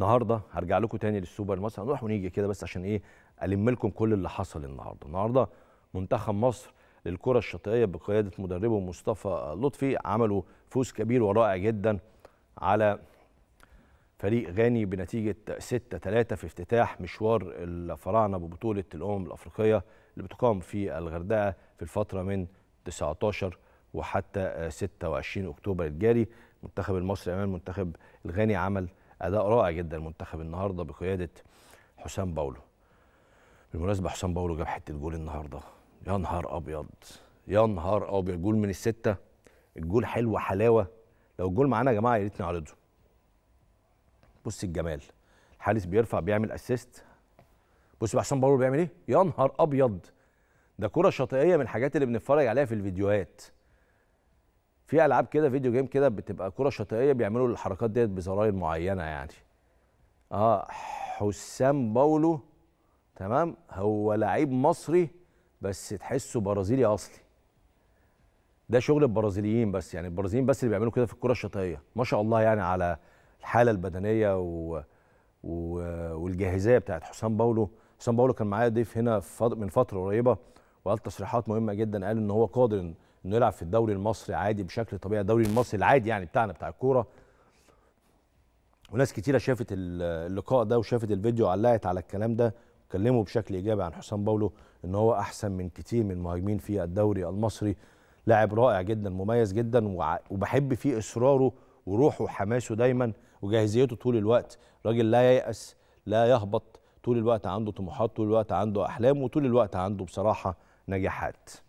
النهارده هرجع لكم تاني للسوبر مصر هنروح ونيجي كده بس عشان ايه الم لكم كل اللي حصل النهارده النهارده منتخب مصر للكره الشاطئيه بقياده مدربه مصطفى لطفي عملوا فوز كبير ورائع جدا على فريق غاني بنتيجه 6 3 في افتتاح مشوار الفراعنه ببطوله الامم الافريقيه اللي بتقام في الغردقه في الفتره من 19 وحتى 26 اكتوبر الجاري المنتخب المصري امام منتخب الغاني عمل اداء رائع جدا المنتخب النهارده بقياده حسام باولو بالمناسبه حسام باولو جاب حته جول النهارده يا نهار ابيض يا نهار ابيض جول من السته الجول حلو حلاوه لو الجول معانا يا جماعه يا ريت نعرضه بص الجمال الحارس بيرفع بيعمل اسيست بص بقى حسام باولو بيعمل ايه يا نهار ابيض ده كره شاطئيه من الحاجات اللي بنتفرج عليها في الفيديوهات في العاب كده فيديو جيم كده بتبقى كره شاطئيه بيعملوا الحركات ديت بزراير معينه يعني اه حسام باولو تمام هو لعيب مصري بس تحسه برازيلي اصلي ده شغل البرازيليين بس يعني البرازيليين بس اللي بيعملوا كده في الكره الشاطئيه ما شاء الله يعني على الحاله البدنيه و... و... والجاهزيه بتاعت حسام باولو حسام باولو كان معايا ضيف هنا من فتره قريبه وقال تصريحات مهمه جدا قال ان هو قادر نلعب في الدوري المصري عادي بشكل طبيعي الدوري المصري العادي يعني بتاعنا بتاع الكوره وناس كتيره شافت اللقاء ده وشافت الفيديو علقت على الكلام ده كلموا بشكل ايجابي عن حسام باولو ان هو احسن من كتير من مهاجمين في الدوري المصري لاعب رائع جدا مميز جدا وبحب فيه اصراره وروحه وحماسه دايما وجاهزيته طول الوقت راجل لا ييأس لا يهبط طول الوقت عنده طموحات طول الوقت عنده احلام وطول الوقت عنده بصراحه نجاحات